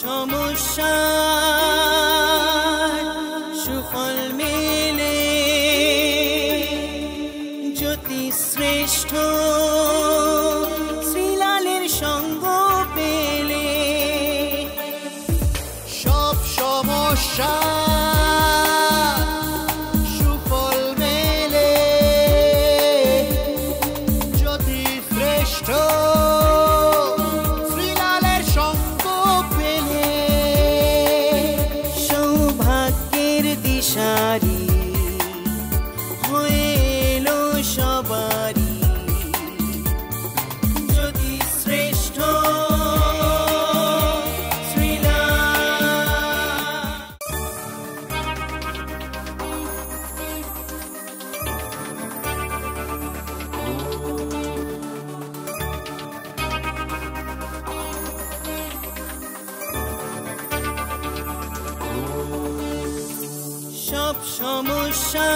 সমস্যা সমস্যা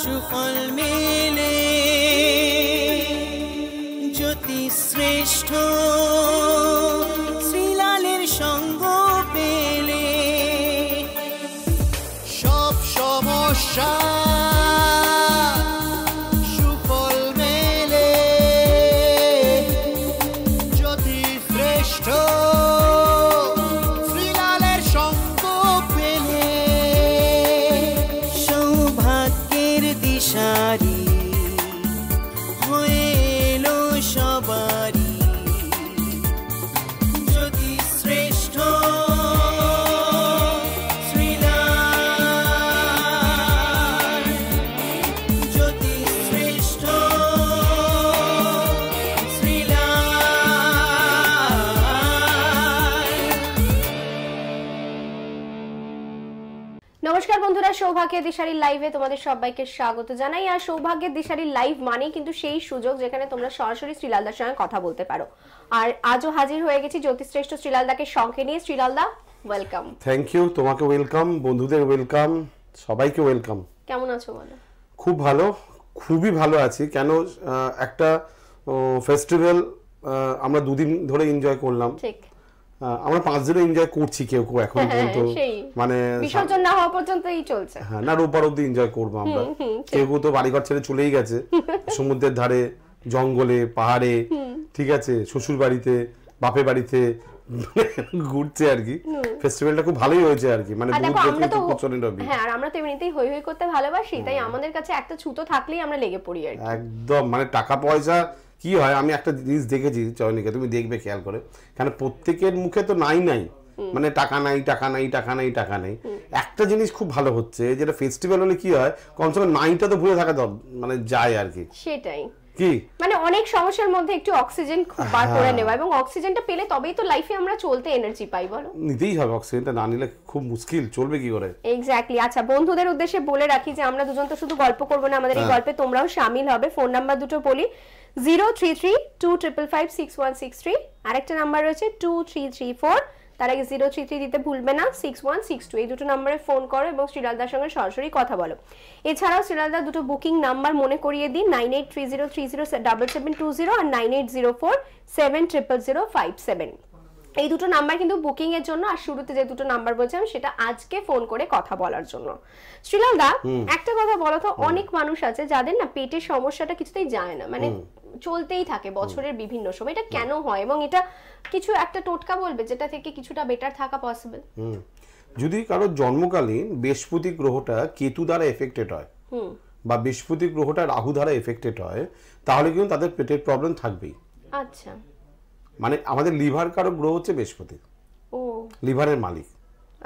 সুফল নমস্কার বন্ধুরা সৌভাগ্যের দিশারি লাইভে তোমাদের সবাইকে স্বাগত জানাই আর সৌভাগ্যের দিশারি লাইভ মানে কিন্তু সেই সুযোগ যেখানে তোমরা সরাসরি শ্রীলালদার সঙ্গে কথা বলতে পারো আর আজও হাজির হয়ে গেছি শ্রেষ্ঠ শ্রীলালদাকে সঙ্গে নিয়ে শ্রীলালদা ওয়েলকাম থ্যাংক ইউ তোমাকে ওয়েলকাম বন্ধুদের ওয়েলকাম সবাইকে ওয়েলকাম কেমন আছো বলো খুব ভালো খুবই ভালো আছি কেন একটা ফেস্টিভ্যাল আমরা দুদিন ধরে এনজয় করলাম ঠিক আমরা পাঁচ দিনও এনজয় করছি কেউ কেউ এখন হ্যাঁ, হ্যাঁ, পর্যন্ত মানে বিসর্জন না হওয়া পর্যন্তই চলছে হ্যাঁ না রোববার অব্দি এনজয় করবো আমরা কেউ কেউ তো বাড়িঘর ছেড়ে চলেই গেছে সমুদ্রের ধারে জঙ্গলে পাহাড়ে ঠিক আছে শ্বশুর বাড়িতে বাপের বাড়িতে ঘুরছে আর কি ফেস্টিভ্যালটা খুব ভালোই হয়েছে আর কি মানে হ্যাঁ আর আমরা তো এমনিতেই হই হই করতে ভালোবাসি তাই আমাদের কাছে একটা ছুতো থাকলেই আমরা লেগে পড়ি আর একদম মানে টাকা পয়সা কি হয় আমি একটা জিনিস দেখেছি চয়নিকে তুমি দেখবে খেয়াল করে কেন প্রত্যেকের মুখে তো নাই নাই মানে টাকা নাই টাকা নাই টাকা নাই টাকা নাই একটা জিনিস খুব ভালো হচ্ছে যেটা ফেস্টিভ্যাল হলে কি হয় কমসে কম নাইটা তো ভুলে থাকা মানে যায় আর কি সেটাই কি মানে অনেক সমস্যার মধ্যে একটু অক্সিজেন বার করে হ্যাঁ। নেওয়া এবং অক্সিজেনটা পেলে তবেই তো লাইফে আমরা চলতে এনার্জি পাই বলো নিতেই হবে অক্সিজেনটা না নিলে খুব মুশকিল চলবে কি করে এক্স্যাক্টলি আচ্ছা বন্ধুদের উদ্দেশ্যে বলে রাখি যে আমরা দুজন তো শুধু গল্প করব না আমাদের এই হ্যাঁ। গল্পে তোমরাও সামিল হবে ফোন নাম্বার দুটো বলি zero three three two triple five six one six three আরেকটা নাম্বার রয়েছে টু থ্রি থ্রি ফোর তার আগে জিরো থ্রি থ্রি দিতে ভুলবে না সিক্স ওয়ান সিক্স টু এই দুটো নম্বরে ফোন করো এবং শ্রীলালদার সঙ্গে সরাসরি কথা বলো এছাড়াও শ্রীলালদার দুটো বুকিং নাম্বার মনে করিয়ে দিন nine eight three zero three zero double seven two zero আর nine eight zero four seven triple zero five seven এই দুটো নাম্বার কিন্তু বুকিংয়ের জন্য আর শুরুতে যে দুটো নাম্বার বলছিলাম সেটা আজকে ফোন করে কথা বলার জন্য শ্রীলাল দা একটা কথা বলো তো অনেক মানুষ আছে যাদের না পেটের সমস্যাটা কিছুতেই যায় না মানে চলতেই থাকে বছরের বিভিন্ন সময় এটা কেন হয় এবং এটা কিছু একটা টোটকা বলবে যেটা থেকে কিছুটা বেটার থাকা পসিবল যদি কারো জন্মকালীন বৃহস্পতি গ্রহটা কেতু দ্বারা এফেক্টেড হয় বা বৃহস্পতি গ্রহটা রাহু দ্বারা এফেক্টেড হয় তাহলে কিন্তু তাদের পেটের প্রবলেম থাকবেই আচ্ছা মানে আমাদের লিভার কারো গ্রহ হচ্ছে বৃহস্পতি লিভারের মালিক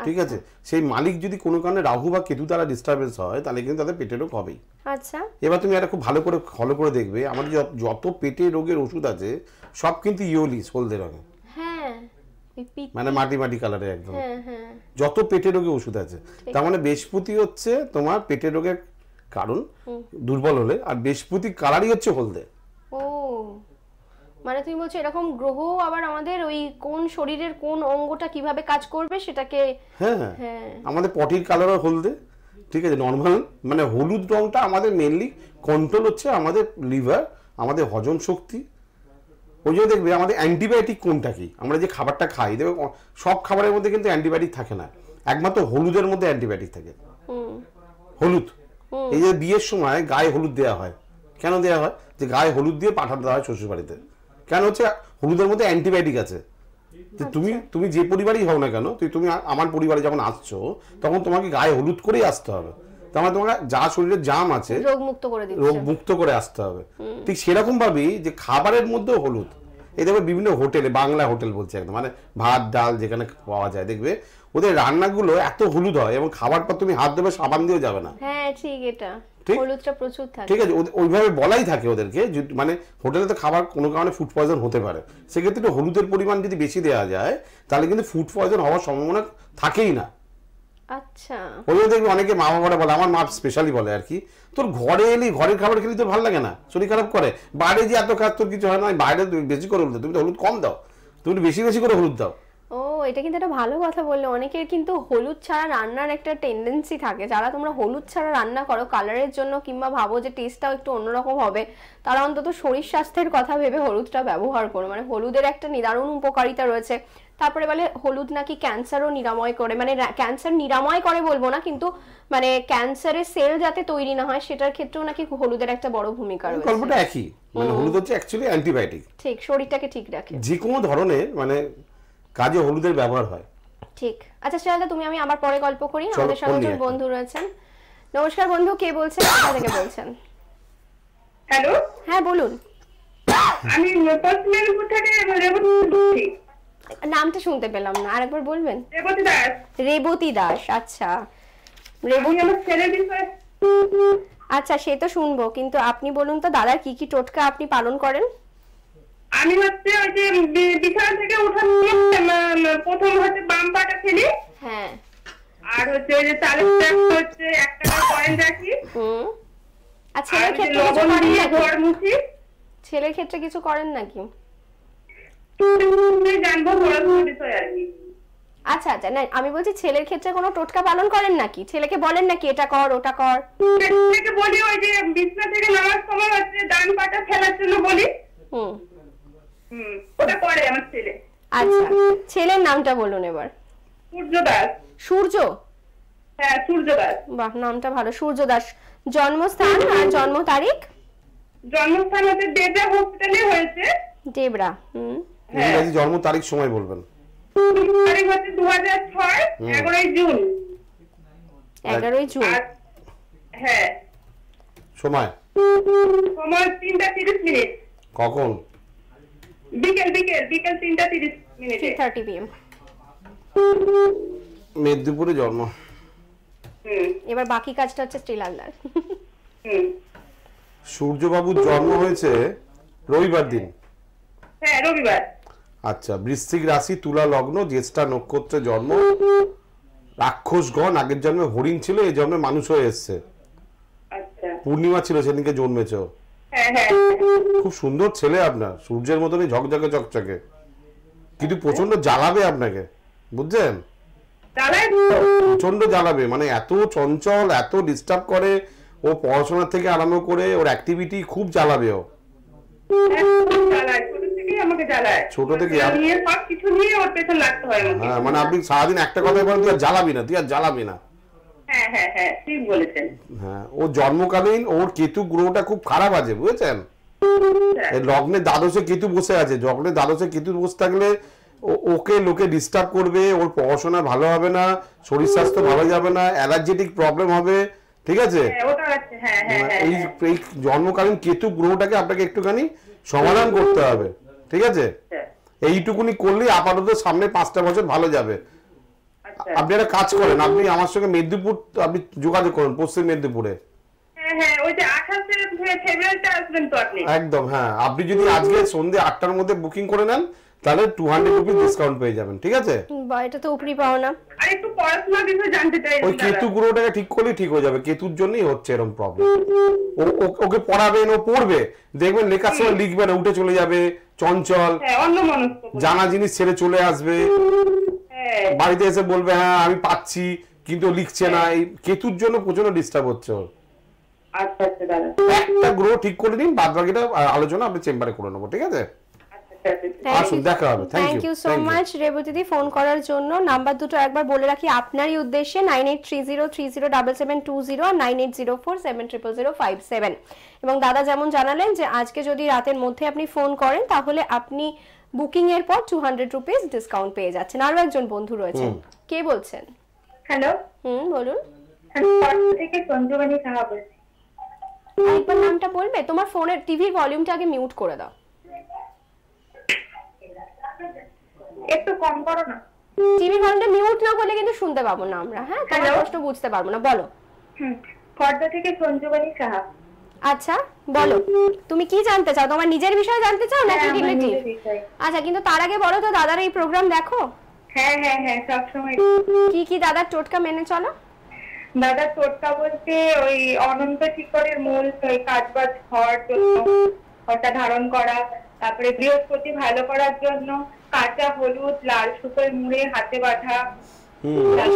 ঠিক আছে আচ্ছা। সেই মালিক যদি কোনো কারণে রাহু বা কেতু দ্বারা ডিস্টারবেন্স হয় তাহলে কিন্তু তাদের পেটে রোগ হবেই আচ্ছা এবার তুমি এটা খুব ভালো করে ফলো করে দেখবে আমাদের যত পেটে রোগের ওষুধ আছে সব কিন্তু ইয়োলি হলদে রঙের হ্যাঁ। মানে মাটি মাটি কালারের একদম হ্যাঁ, হ্যাঁ। যত পেটে রোগে ওষুধ আছে তার মানে বৃহস্পতি হচ্ছে তোমার পেটে রোগের কারণ দুর্বল হলে আর বৃহস্পতি কালারই হচ্ছে হলদে মানে তুমি বলছো এরকম গ্রহ আবার আমাদের ওই কোন শরীরের কোন অঙ্গটা কিভাবে কাজ করবে সেটাকে হ্যাঁ হ্যাঁ, হ্যাঁ। আমাদের পটির কালার হলদে ঠিক আছে নর্মাল মানে হলুদ রংটা আমাদের মেনলি কন্ট্রোল হচ্ছে আমাদের লিভার আমাদের হজম শক্তি ওই জন্য দেখবে আমাদের অ্যান্টিবায়োটিক কোনটা কি আমরা যে খাবারটা খাই দেখবে সব খাবারের মধ্যে কিন্তু অ্যান্টিবায়োটিক থাকে না একমাত্র হলুদের মধ্যে অ্যান্টিবায়োটিক থাকে হলুদ এই যে বিয়ের সময় গায়ে হলুদ দেওয়া হয় কেন দেওয়া হয় যে গায়ে হলুদ দিয়ে পাঠানো দেওয়া হয় শ্বশুরবাড়িতে কেন হচ্ছে হলুদের মধ্যে অ্যান্টিবায়োটিক আছে তুমি আচ্ছা। তুমি যে পরিবারই হও না কেন তুই তুমি আমার পরিবারে যখন আসছো তখন তোমাকে গায়ে হলুদ করেই আসতে হবে তোমার মানে তোমাকে যা শরীরে জাম আছে রোগ মুক্ত করে রোগ মুক্ত করে আসতে হবে ঠিক সেরকম ভাবেই যে খাবারের মধ্যেও হলুদ এই দেখবে বিভিন্ন হোটেলে বাংলা হোটেল বলছে একদম মানে ভাত ডাল যেখানে পাওয়া যায় দেখবে ওদের রান্নাগুলো এত হলুদ হয় এবং খাবার পর তুমি হাত দেবে সাবান দিয়েও যাবে না হ্যাঁ ঠিক এটা ঠিক আছে ওইভাবে বলাই থাকে ওদেরকে মানে হোটেলে তো খাবার কোনো কারণে ফুড পয়জন হতে পারে সেক্ষেত্রে হলুদের পরিমাণ যদি বেশি দেওয়া যায় তাহলে কিন্তু ফুড পয়জন হওয়ার সম্ভাবনা থাকেই না আচ্ছা ওগুলো দেখবি অনেকে মা বাবারা বলে আমার মা স্পেশালি বলে আর কি তোর ঘরে এলি ঘরের খাবার খেলি তোর ভালো লাগে না শরীর খারাপ করে বাইরে যে এত কাজ তোর কিছু হয় না বাইরে বেশি করে হলুদ তুমি তো হলুদ কম দাও তুমি বেশি বেশি করে হলুদ দাও ও এটা কিন্তু একটা ভালো কথা বললে অনেকের কিন্তু হলুদ ছাড়া রান্নার একটা টেন্ডেন্সি থাকে যারা তোমরা হলুদ ছাড়া রান্না করো কালারের জন্য কিংবা ভাবো যে টেস্টটাও একটু অন্যরকম হবে তারা অন্তত শরীর স্বাস্থ্যের কথা ভেবে হলুদটা ব্যবহার করো মানে হলুদের একটা নিদারুণ উপকারিতা রয়েছে তারপরে বলে হলুদ নাকি ক্যান্সারও নিরাময় করে মানে ক্যান্সার নিরাময় করে বলবো না কিন্তু মানে ক্যান্সারের সেল যাতে তৈরি না হয় সেটার ক্ষেত্রেও নাকি হলুদের একটা বড় ভূমিকা মানে রয়েছে গল্পটা একই মানে হলুদ হচ্ছে অ্যাকচুয়ালি অ্যান্টিবায়োটিক ঠিক শরীরটাকে ঠিক রাখে যে কোনো ধরনের মানে কাজে হলুদের ব্যবহার হয় ঠিক আচ্ছা শ্রেয়ালদা তুমি আমি আবার পরে গল্প করি আমাদের সঙ্গে একজন বন্ধু রয়েছেন নমস্কার বন্ধু কে বলছেন কোথা থেকে বলছেন হ্যালো হ্যাঁ বলুন আমি নেপাল কোথা থেকে বলছি নামটা শুনতে পেলাম না আরেকবার বলবেন রেবতী দাস রেবতী দাস আচ্ছা রেবতী আমার ছেলের বিষয়ে আচ্ছা সে তো শুনবো কিন্তু আপনি বলুন তো দাদা কি কি টোটকা আপনি পালন করেন আমি হচ্ছে ওই যে বিছানা থেকে উঠা নিয়ে প্রথম হচ্ছে বাম পাটা ফেলি হ্যাঁ আর হচ্ছে ওই যে চালের ট্যাক্স হচ্ছে এক টাকার কয়েন রাখি হুম আচ্ছা ছেলের ক্ষেত্রে কিছু করেন নাকি ছেলের ক্ষেত্রে কিছু করেন নাকি আচ্ছা আচ্ছা না আমি বলছি ছেলের ক্ষেত্রে কোনো টোটকা পালন করেন নাকি ছেলেকে বলেন নাকি এটা কর ওটা কর ছেলেকে বলি ওই যে বিছনা থেকে নামার সময় হচ্ছে ডান পাটা ফেলার জন্য বলি হুম ওটা করে আমার ছেলে আচ্ছা ছেলের নামটা বলুন এবার সূর্যদাস সূর্য হ্যাঁ সূর্যদাস বাহ নামটা ভালো সূর্যদাস জন্মস্থান আর জন্ম তারিখ জন্মস্থান হচ্ছে দেবরা হসপিটালে হয়েছে দেবরা হুম হ্যাঁ। ইংরাজি জন্ম তারিখ সময় বলবেন তারিখ হচ্ছে ছয় এগারোই জুন 11 জুন হ্যাঁ সময় সময় 3টা 30 মিনিট কখন বিকেল বিকেল বিকেল 3টা 30 মিনিটে 3:30 পিএম মেদিনীপুরে জন্ম এবার বাকি কাজটা হচ্ছে শ্রীলাল্লার সূর্যবাবুর জন্ম হয়েছে রবিবার দিন হ্যাঁ রবিবার আচ্ছা বৃশ্চিক রাশি তুলা লগ্ন জ্যেষ্ঠা নক্ষত্রে জন্ম রাক্ষসগণ আগের জন্মে হরিণ ছিল এই জন্মে মানুষ হয়ে এসছে আচ্ছা। পূর্ণিমা ছিল সেদিনকে জন্মেছ হ্যাঁ, হ্যাঁ, হ্যাঁ। খুব সুন্দর ছেলে আপনার সূর্যের মতনই ঝকঝকে চকচকে কিন্তু প্রচন্ড জ্বালাবে আপনাকে বুঝছেন প্রচন্ড জ্বালাবে মানে এত চঞ্চল এত ডিস্টার্ব করে ও পড়াশোনা থেকে আরম্ভ করে ওর অ্যাক্টিভিটি খুব জ্বালাবে ও ছোট থেকে মানে হ্যাঁ মানে আপনি সারাদিন একটা তুই আর জ্বালাবি না তুই আর জ্বালাবি না হ্যাঁ, হ্যাঁ, হ্যাঁ, হ্যাঁ জন্মকালীন ওর কেতু গ্রহটা খুব খারাপ আছে বুঝেছেন আচ্ছা। লগ্নে দ্বাদশে কেতু বসে আছে লগ্নে দ্বাদশে কেতু বসে থাকলে ওকে লোকে ডিস্টার্ব করবে ওর পড়াশোনা ভালো হবে না শরীর স্বাস্থ্য ভালো যাবে না অ্যালার্জেটিক প্রবলেম হবে ঠিক আছে এই জন্মকালীন কেতু গ্রহটাকে আপনাকে একটুখানি সমাধান করতে হবে ঠিক আছে হ্যাঁ। এইটুকুনি করলেই আপাতত সামনে পাঁচটা বছর ভালো যাবে আচ্ছা। আপনি একটা কাজ করেন আপনি আমার সঙ্গে মেদিনীপুর আপনি যোগাযোগ করুন পশ্চিম মেদিনীপুরে হ্যাঁ, হ্যাঁ, একদম হ্যাঁ আপনি যদি আজকে সন্ধ্যে আটটার মধ্যে বুকিং করে নেন তাহলে 200 রুপি ডিসকাউন্ট পেয়ে যাবেন ঠিক আছে বা এটা তো উপরি পাও না একটু পড়াশোনা বিষয়ে জানতে চাই ওই কেতু ঠিক করলে ঠিক হয়ে যাবে কেতুর জন্যই হচ্ছে এরকম প্রবলেম ওকে পড়াবেন ও পড়বে দেখবেন সময় লিখবে না উঠে চলে যাবে চঞ্চল হ্যাঁ, জানা জিনিস ছেড়ে চলে আসবে হ্যাঁ। বাড়িতে এসে বলবে হ্যাঁ আমি পাচ্ছি কিন্তু লিখছে না হ্যাঁ। এই কেতুর জন্য প্রচন্ড ডিস্টার্ব হচ্ছে ওর আচ্ছা, আচ্ছা, একটা গ্রহ ঠিক করে দিন বাদ বাকিটা আলোচনা আপনি চেম্বারে করে নেবো ঠিক আছে আসুন দেখা হবে thank you so much Revati phone করার জন্য নাম্বার দুটো একবার বলে রাখি আপনারই উদ্দেশ্যে nine eight three zero three zero double seven two zero nine eight zero four seven triple zero five seven এবং দাদা যেমন জানালেন যে আজকে যদি রাতের মধ্যে আপনি ফোন করেন তাহলে আপনি বুকিং এর পর টু হান্ড্রেড রুপিস ডিসকাউন্ট পেয়ে যাচ্ছেন আরো একজন বন্ধু রয়েছেন কে বলছেন হ্যালো হুম বলুন থেকে সাহা বলছি নামটা বলবে তোমার ফোনের টিভির ভলিউমটা আগে মিউট করে দাও একটু কম করো না টিভি হলটা মিউট না করলে কিন্তু শুনতে পাবো না আমরা হ্যাঁ তোমার প্রশ্ন বুঝতে পারবো না বলো হুম খর্দা থেকে সঞ্জীবনী সাহা আচ্ছা বলো তুমি কি জানতে চাও তোমার নিজের বিষয়ে জানতে চাও হ্যাঁ, নাকি রিলেটিভ আচ্ছা কিন্তু তার আগে বলো তো দাদার এই প্রোগ্রাম দেখো হ্যাঁ হ্যাঁ হ্যাঁ সব সময় কি কি দাদার টোটকা মেনে চলো দাদার টোটকা বলতে ওই অনন্ত শিখরের মূল ওই কাজবাজ ঘর ধারণ করা তারপরে বৃহস্পতি ভালো করার জন্য কাঁচা হলুদ লাল সুতোয় মুড়ে হাতে বাঁধা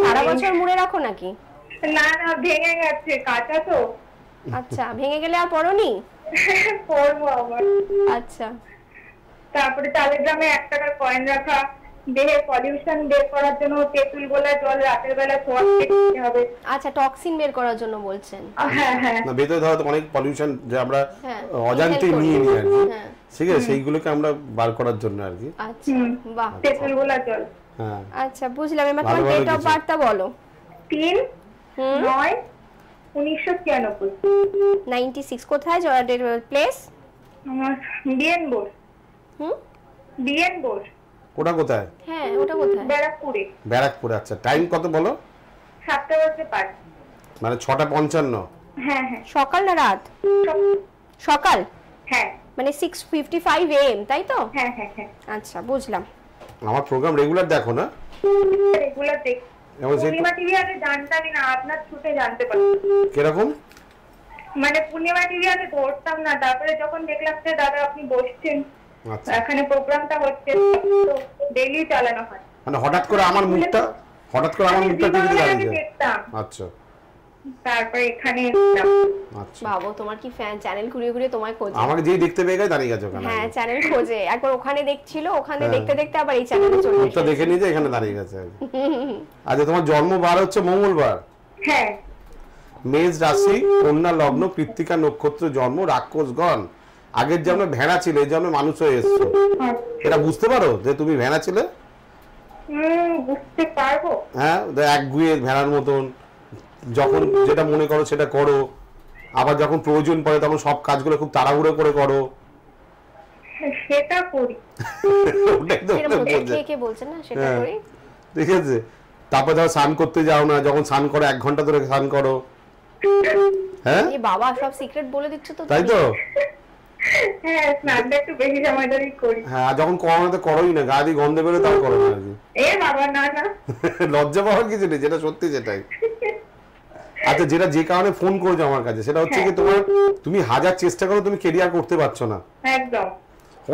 সারা বছর মুড়ে রাখো নাকি না না ভেঙে গেছে কাঁচা তো আচ্ছা ভেঙে গেলে আর পরনি পরবো আবার আচ্ছা তারপরে টেলিগ্রামে গ্রামে এক টাকার কয়েন রাখা দেহে পলিউশন বের করার জন্য তেঁতুল গোলা জল রাতের বেলা ছোঁয়া হবে আচ্ছা টক্সিন বের করার জন্য বলছেন হ্যাঁ হ্যাঁ না ভেতরে ধরো অনেক পলিউশন যে আমরা হ্যাঁ, অজান্তে নিয়ে নিয়ে আর ঠিক আছে সেইগুলোকে আমরা বার করার জন্য আর কি আচ্ছা বাহ হ্যাঁ আচ্ছা বুঝলাম এবার তোমার ডেট বলো 3 9 হ্যাঁ, ব্যারাকপুরে ব্যারাকপুরে আচ্ছা টাইম কত বলো মানে হ্যাঁ হ্যাঁ সকাল না রাত সকাল হ্যাঁ মানে 6:55 এএম তাই তো হ্যাঁ হ্যাঁ হ্যাঁ আচ্ছা বুঝলাম আমার প্রোগ্রাম রেগুলার দেখো না রেগুলার দেখ পূর্ণিমা টিভি আর জানতাম না আপনার ছুটে জানতে কি রকম মানে পূর্ণিমা টিভি আর ধরতাম না তারপরে যখন দেখলাম যে দাদা আপনি বসছেন আচ্ছা এখানে প্রোগ্রামটা হচ্ছে তো ডেইলি চালানো হয় মানে হঠাৎ করে আমার মানে মুখটা হঠাৎ করে আমার মানে মুখটা দেখতে দাঁড়িয়ে আচ্ছা তারপর এখানে আচ্ছা। বাবু তোমার কি ফ্যান চ্যানেল ঘুরিয়ে ঘুরিয়ে তোমায় খোঁজে আমাকে যেই দেখতে পেয়ে গেছে দাঁড়িয়ে গেছে ওখানে হ্যাঁ চ্যানেল খোঁজে একবার ওখানে দেখছিল ওখানে হ্যাঁ। দেখতে দেখতে আবার এই চ্যানেলে চলে এসেছে তো দেখে নিয়ে এখানে দাঁড়িয়ে গেছে আজ আচ্ছা, তোমার জন্মবার হচ্ছে মঙ্গলবার হ্যাঁ মেজ রাশি কন্যা লগ্ন কৃত্তিকা নক্ষত্র জন্ম রাক্ষস গণ আগের জন্মে ভেড়া ছিল এই জন্মে মানুষ হয়ে এসছো হ্যাঁ। এটা বুঝতে পারো যে তুমি ভেড়া ছিলে বুঝতে পারবো হ্যাঁ এক গুয়ে ভেড়ার মতন যখন যেটা মনে করো সেটা করো আবার যখন প্রয়োজন পড়ে তখন সব কাজগুলো খুব তাড়াহুড়ো করে করো হ্যাঁ, সেটা করি কে কে বলছেন না সেটা হ্যাঁ, করি ঠিক আছে তারপর ধর স্নান করতে যাও না যখন স্নান করো এক ঘন্টা ধরে স্নান করো হ্যাঁ বাবা সব সিক্রেট বলে দিচ্ছে তো তাই তো লজ্জা পাওয়ার কিছু নেই যেটা সত্যি যেটাই আচ্ছা যেটা যে কারণে ফোন করেছো আমার কাছে সেটা হচ্ছে হ্যাঁ। কি তোমার তুমি হাজার চেষ্টা করো তুমি কেরিয়ার করতে পারছো না একদম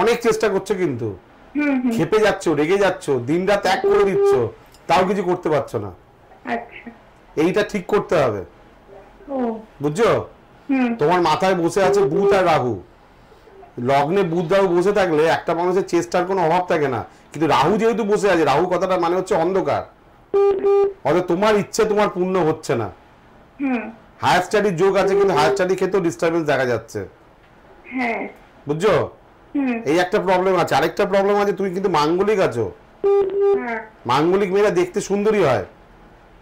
অনেক চেষ্টা করছো কিন্তু খেপে যাচ্ছ রেগে যাচ্ছ দিন রাত এক করে দিচ্ছ তাও কিছু করতে পারছো না আচ্ছা। এইটা ঠিক করতে হবে বুঝছো তোমার মাথায় বসে আছে বুধ আর রাহু লগ্নে বুধ রাহু বসে থাকলে একটা মানুষের চেষ্টার কোনো অভাব থাকে না কিন্তু রাহু যেহেতু বসে আছে রাহু কথাটা মানে হচ্ছে অন্ধকার অর্থাৎ তোমার ইচ্ছে তোমার পূর্ণ হচ্ছে না হায়ার স্টাডির যোগ আছে কিন্তু হায়ার স্টাডি ক্ষেত্রেও ডিস্টারবেন্স দেখা যাচ্ছে হ্যাঁ বুঝছো এই একটা প্রবলেম আছে আরেকটা প্রবলেম আছে তুমি কিন্তু মাঙ্গলিক আছো হ্যাঁ। মাঙ্গলিক মেয়েরা দেখতে সুন্দরী হয়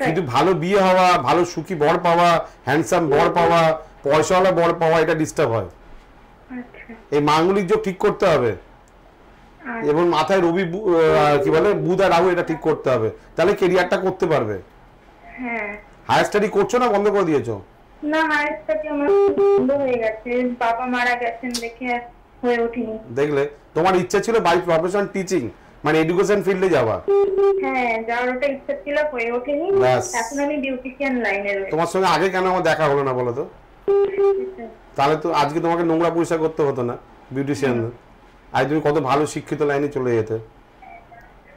কিন্তু ভালো বিয়ে হওয়া ভালো সুখী বর পাওয়া হ্যান্ডসাম বর পাওয়া পয়সাওয়ালা বর পাওয়া এটা ডিস্টার্ব হয় আচ্ছা। এই মাঙ্গলিক যোগ ঠিক করতে হবে আচ্ছা। এবং মাথায় রবি কি বলে বুধ আর রাহু এটা ঠিক করতে হবে তাহলে কেরিয়ারটা করতে পারবে হ্যাঁ। হায়ার স্টাডি করছো না বন্ধ করে দিয়েছো না হায়ার স্টাডি আমার বন্ধ হয়ে গেছে বাবা মারা গেছেন দেখে হয়ে উঠিনি দেখলে তোমার ইচ্ছা ছিল বাই প্রফেশন টিচিং মানে এডুকেশন ফিল্ডে যাওয়া হ্যাঁ যাওয়ার ওটা ইচ্ছা ছিল হয়ে ওঠেনি এখন আমি বিউটিশিয়ান লাইনে রয়েছি তোমার সঙ্গে আগে কেন আমার দেখা হলো না বলো তো তাহলে তো আজকে তোমাকে নোংরা পয়সা করতে হতো না বিউটিশিয়ান আজ তুমি কত ভালো শিক্ষিত লাইনে চলে যেতে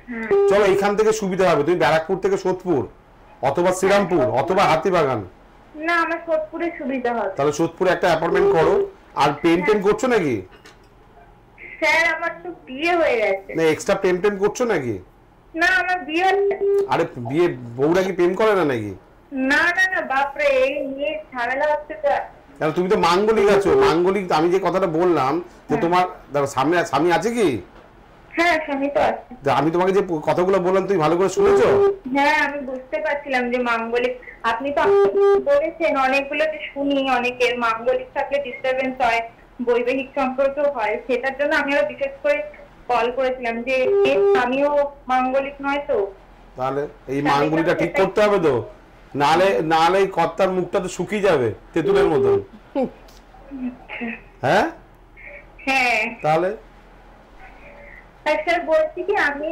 হ্যাঁ। চলো এখান থেকে সুবিধা হবে তুমি ব্যারাকপুর থেকে সোদপুর অথবা শ্রীরামপুর হ্যাঁ, অথবা হ্যাঁ। হাতিবাগান না আমার সোদপুরে সুবিধা হবে তাহলে সোদপুরে একটা অ্যাপয়েন্টমেন্ট করো আর পেন টেন হ্যাঁ। করছো নাকি স্যার আমার তো বিয়ে হয়ে গেছে না এক্সট্রা পেন টেন করছো নাকি না আমার বিয়ে আরে বিয়ে বউরা কি প্রেম করে না নাকি না না না বাপ রে এই নিয়ে ঝামেলা হচ্ছে তো তুমি তো মাঙ্গলিক আছো মাঙ্গলিক আমি যে কথাটা বললাম যে তোমার সামনে স্বামী আছে কি হ্যাঁ আমি তোমাকে যে কথাগুলো বললাম তুমি ভালো করে শুনেছো হ্যাঁ আমি বুঝতে পারছিলাম যে মাঙ্গলিক আপনি তো বলেছেন অনেকগুলো যে শুনি অনেকের মাঙ্গলিক থাকলে ডিস্টারবেন্স হয় বৈবাহিক সম্পর্ক হয় সেটার জন্য আমি আরো বিশেষ করে কল করেছিলাম যে আমিও মাঙ্গলিক নয় তো তাহলে এই মাঙ্গলিকটা ঠিক করতে হবে তো নালে নালে কর্তার মুখটা তো শুকিয়ে যাবে তেঁতুলের মতন আচ্ছা। হ্যাঁ হ্যাঁ তাহলে আর বলছি কি আমি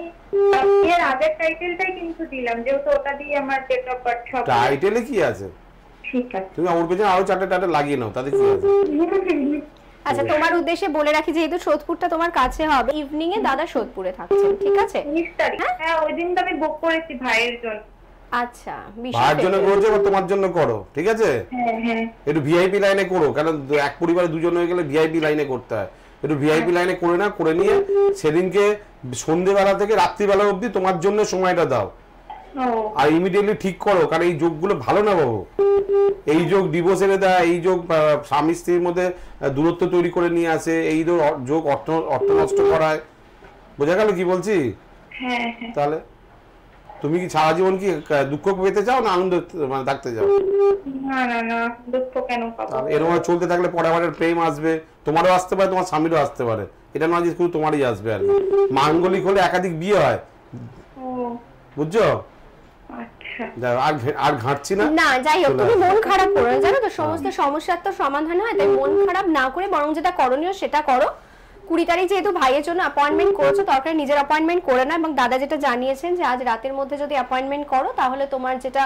এর আগের টাইটেলটাই কিন্তু দিলাম যেহেতু ওটা দিয়ে আমার টাইটেলে কি আছে ঠিক আছে তুমি আরো চারটে লাগিয়ে নাও তাতে কি আছে আচ্ছা তোমার উদ্দেশ্যে বলে রাখি যেহেতু সোদপুরটা তোমার কাছে হবে ইভিনিং এ দাদা সোদপুরে থাকছেন ঠিক আছে হ্যাঁ? হ্যাঁ ওই দিন তো আমি বুক করেছি ভাইয়ের জন্য আচ্ছা জন্য করছো তোমার জন্য করো ঠিক আছে হ্যাঁ, হ্যাঁ। একটু ভিআইপি লাইনে করো কারণ এক পরিবারে দুজন হয়ে গেলে ভিআইপি লাইনে করতে হয় একটু ভিআইপি লাইনে করে না করে নিয়ে সেদিনকে সন্ধেবেলা থেকে রাত্রিবেলা অবধি তোমার জন্য সময়টা দাও আর ইমিডিয়েটলি ঠিক করো কারণ এই যোগগুলো ভালো না বাবু এই যোগ ডিভোর্স এনে দেয় এই যোগ স্বামী স্ত্রীর মধ্যে দূরত্ব তৈরি করে নিয়ে আসে এই যোগ অর্থ অর্থ নষ্ট করায় বোঝা গেল কি বলছি হ্যাঁ, হ্যাঁ। তাহলে তুমি কি সারা জীবন কি দুঃখ পেতে চাও না আনন্দ মানে থাকতে চাও না না না দুঃখ কেন পাবো এরকম চলতে থাকলে পরে আবার প্রেম আসবে তোমারও আসতে পারে তোমার স্বামীরও আসতে পারে এটা নয় যে শুধু তোমারই আসবে আর মাঙ্গলিক হলে একাধিক বিয়ে হয় বুঝছো মন খারাপ করো জানো তো হ্যাঁ। সমস্ত সমস্যার তো সমাধান হয় তাই মন খারাপ না করে বরং যেটা করণীয় সেটা করো কুড়ি তারিখ যেহেতু ভাইয়ের জন্য অ্যাপয়েন্টমেন্ট করেছো দরকার নিজের অ্যাপয়েন্টমেন্ট করে না এবং দাদা যেটা জানিয়েছেন যে আজ রাতের মধ্যে যদি অ্যাপয়েন্টমেন্ট করো তাহলে তোমার যেটা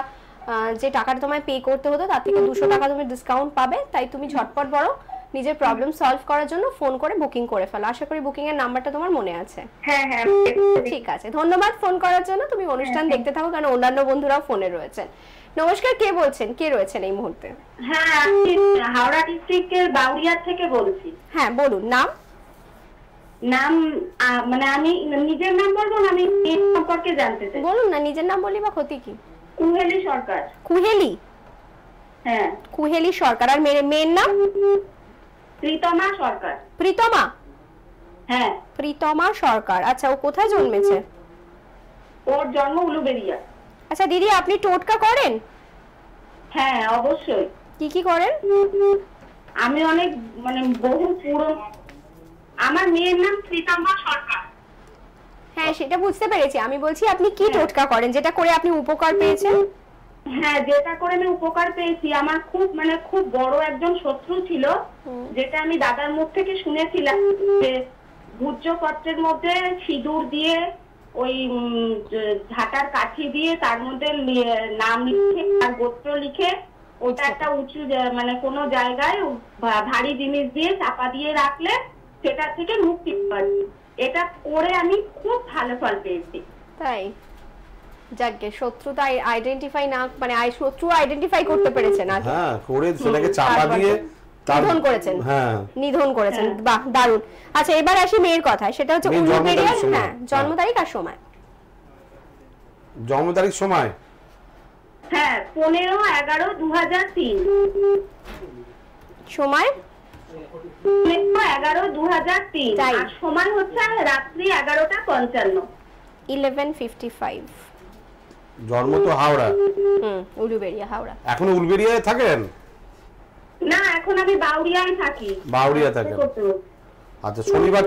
যে টাকাটা তোমায় পে করতে হতো তার থেকে দুশো টাকা তুমি ডিসকাউন্ট পাবে তাই তুমি ঝটপট বরং নিজের প্রবলেম সলভ করার জন্য ফোন করে বুকিং করে ফেলো আশা করি বুকিং এর নাম্বারটা তোমার মনে আছে হ্যাঁ হ্যাঁ ঠিক আছে ধন্যবাদ ফোন করার জন্য তুমি অনুষ্ঠান হ্যাঁ, দেখতে হ্যাঁ। থাকো কারণ অন্যান্য বন্ধুরাও ফোনে রয়েছেন নমস্কার কে বলছেন কে রয়েছেন এই মুহূর্তে হ্যাঁ আমি হাওড়া ডিস্ট্রিক্টের বাউরিয়া থেকে বলছি হ্যাঁ বলুন নাম নাম মানে আমি নিজের নাম বলবো না আমি সম্পর্কে জানতে চাই বলুন না নিজের নাম বলি বা ক্ষতি কি কুহেলি সরকার কুহেলি হ্যাঁ কুহেলি সরকার আর মেয়ের নাম প্রীতমা সরকার প্রীতমা হ্যাঁ প্রীতমা সরকার আচ্ছা ও কোথায় জন্মেছে ওর জন্ম উলুবেড়িয়া আচ্ছা দিদি আপনি টোটকা করেন হ্যাঁ অবশ্যই কি কি করেন আমি অনেক মানে বহু পুরো আমার মেয়ের নাম শ্রীতাম্বা সরকার হ্যাঁ সেটা বুঝতে পেরেছি আমি বলছি আপনি কি হ্যাঁ। টোটকা করেন যেটা করে আপনি উপকার পেয়েছেন হ্যাঁ যেটা করে আমি উপকার পেয়েছি আমার খুব মানে খুব বড় একজন শত্রু ছিল যেটা আমি দাদার মুখ থেকে শুনেছিলাম যে পত্রের মধ্যে সিঁদুর দিয়ে ওই ঝাঁটার কাঠি দিয়ে তার মধ্যে নাম লিখে আর গোত্র লিখে ওটা একটা উঁচু মানে কোনো জায়গায় ভারী জিনিস দিয়ে চাপা দিয়ে রাখলে সেটা থেকে মুক্তি পাচ্ছি এটা করে আমি খুব ভালো ফল পেয়েছি তাই যাকে আইডেন্টিফাই না মানে আই শত্রু আইডেন্টিফাই করতে পেরেছেন হ্যাঁ করে সেটাকে চাপা দিয়ে নিধন করেছেন হ্যাঁ নিধন করেছেন হ্যাঁ। বাহ দারুণ আচ্ছা এবার আসি মেয়ের কথা সেটা হচ্ছে জন্ম হ্যাঁ, হ্যাঁ। তারিখ আর সময় জন্ম তারিখ সময় হ্যাঁ পনেরো এগারো দু হাজার তিন সময় এগারো জন্ম আচ্ছা শনিবার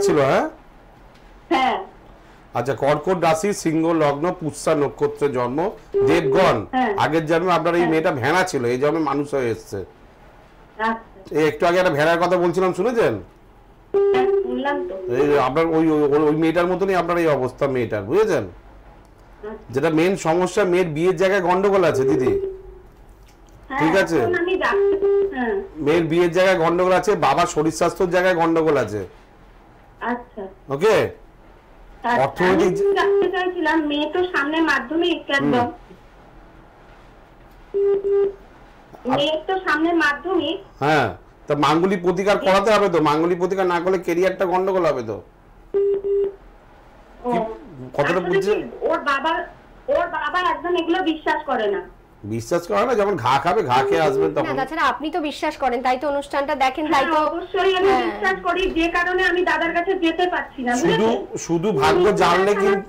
ছিল হ্যাঁ হ্যাঁ আচ্ছা সিংহ লগ্ন পুষ্যা নক্ষত্রের জন্ম দেবগণ হ্যাঁ। আগের জন্মে আপনার এই হ্যাঁ। মেয়েটা ভেড়া ছিল এই জন্মে মানুষ হয়ে এসছে আচ্ছা। এই একটু আগে একটা ভেড়ার কথা বলছিলাম শুনেছেন এই আপনার ওই ওই মেয়েটার মতনই আপনার এই অবস্থা মেয়েটার বুঝেছেন আচ্ছা। যেটা মেন সমস্যা মেয়ের বিয়ের জায়গায় গন্ডগোল আছে দিদি হ্যাঁ, ঠিক আছে হ্যাঁ। মেয়ের বিয়ের জায়গায় গন্ডগোল আছে বাবার শরীর স্বাস্থ্যের জায়গায় গন্ডগোল আছে আচ্ছা। ওকে আচ্ছা, অর্থনৈতিক মেয়ে তো সামনে মাধ্যমিক একদম হ্যাঁ তা মাঙ্গলিক প্রতিকার করাতে হবে তো মাঙ্গলিক প্রতিকার না করলে কেরিয়ারটা গন্ডগোল হবে তো কতটা ওর বাবা ওর বাবা একদম এগুলো বিশ্বাস করে না বিশ্বাস করে না যখন ঘা খাবে ঘা খেয়ে তখন তাছাড়া আপনি তো বিশ্বাস করেন তাই তো অনুষ্ঠানটা দেখেন হ্যাঁ, তাই তো অবশ্যই আমি হ্যাঁ। বিশ্বাস করি যে কারণে আমি দাদার কাছে যেতে পারছি না শুধু শুধু ভাগ্য জানলে কিন্তু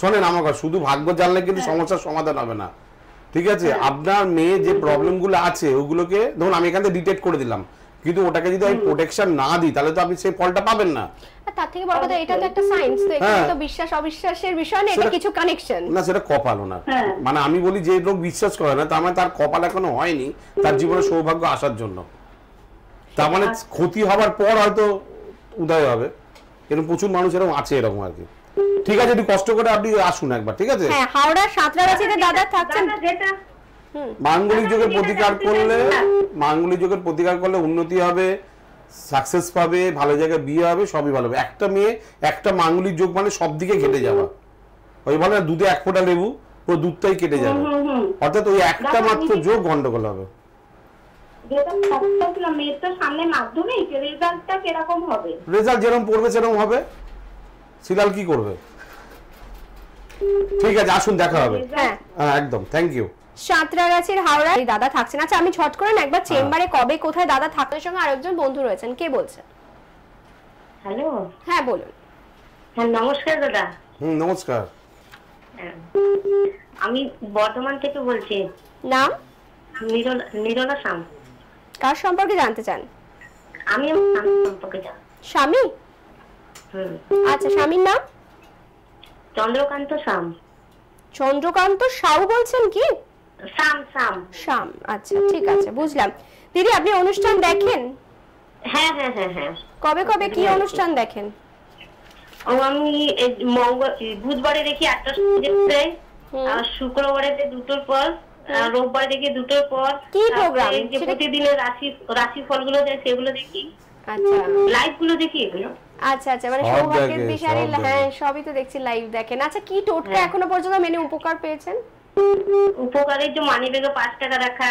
শোনেন আমার শুধু ভাগ্য হ্যাঁ। জানলে কিন্তু সমস্যার সমাধান হবে না ঠিক আছে আপনার মেয়ে যে প্রবলেমগুলো আছে ওগুলোকে ধরুন আমি এখান থেকে ডিটেক্ট করে দিলাম কিন্তু ওটাকে যদি আমি প্রোটেকশন না দিই তাহলে তো আপনি সেই ফলটা পাবেন না তার থেকে বড় কথা এটা তো একটা সায়েন্স তো এখানে হ্যাঁ। তো বিশ্বাস অবিশ্বাসের বিষয় না এটা কিছু কানেকশন না সেটা কপাল না হ্যাঁ। মানে আমি বলি যে লোক বিশ্বাস করে না তার মানে তার কপাল এখনো হয়নি তার জীবনে সৌভাগ্য আসার জন্য তার মানে আচ্ছা। ক্ষতি হবার পর হয়তো উদয় হবে এরকম প্রচুর মানুষ এরকম আছে এরকম আর কি ঠিক আছে একটু কষ্ট করে আপনি আসুন একবার ঠিক আছে হ্যাঁ হাওড়া সাঁতরাগাছিতে দাদা থাকছেন মাঙ্গলিক যোগের প্রতিকার করলে মাঙ্গলিক যোগের প্রতিকার করলে উন্নতি হবে সাকসেস পাবে ভালো জায়গায় বিয়ে হবে সবই ভালো হবে একটা মেয়ে একটা মাঙ্গলিক যোগ মানে সব দিকে ঘেটে যাওয়া ওই বলে দুধে এক ফোঁটা লেবু পুরো দুধটাই কেটে যাবে অর্থাৎ ওই একটা মাত্র যোগ গন্ডগোল হবে রেজাল্ট যেরকম পড়বে সেরকম হবে সিলাল কি করবে ঠিক আছে আসুন দেখা হবে হ্যাঁ, হ্যাঁ একদম থ্যাংক ইউ সাঁতরাগাছির হাওড়া দাদা থাকছেন আচ্ছা আমি ছট করে একবার হ্যাঁ। চেম্বারে কবে কোথায় দাদা থাকার সঙ্গে আরেকজন বন্ধু রয়েছেন কে বলছেন হ্যালো হ্যাঁ বলুন হ্যাঁ নমস্কার দাদা হুম নমস্কার হ্যাঁ। আমি বর্ধমান থেকে বলছি নাম নিরলা শাম কার সম্পর্কে জানতে চান আমি সম্পর্কে স্বামী আচ্ছা স্বামীর নাম চন্দ্রকান্ত শাম চন্দ্রকান্ত সাউ বলছেন কি শাম শাম শাম আচ্ছা ঠিক আছে বুঝলাম দিদি আপনি অনুষ্ঠান দেখেন হ্যাঁ হ্যাঁ হ্যাঁ হ্যাঁ কবে কবে কি অনুষ্ঠান দেখেন আমি মঙ্গল বুধবারে দেখি আটটা সময় আর শুক্রবারে দুটোর পর রোববার দেখি দুটোর পর কি প্রোগ্রাম প্রতিদিনের রাশি রাশি ফলগুলো দেয় সেগুলো দেখি আচ্ছা লাইভ গুলো দেখি এগুলো আচ্ছা আচ্ছা মানে সৌভাগ্যের দিশারি হ্যাঁ সবই তো দেখছি লাইভ দেখেন আচ্ছা কি টোটকা হ্যাঁ। এখনো পর্যন্ত মেনে উপকার পেয়েছেন উপকারের যে মানি ব্যাগে পাঁচ টাকা রাখা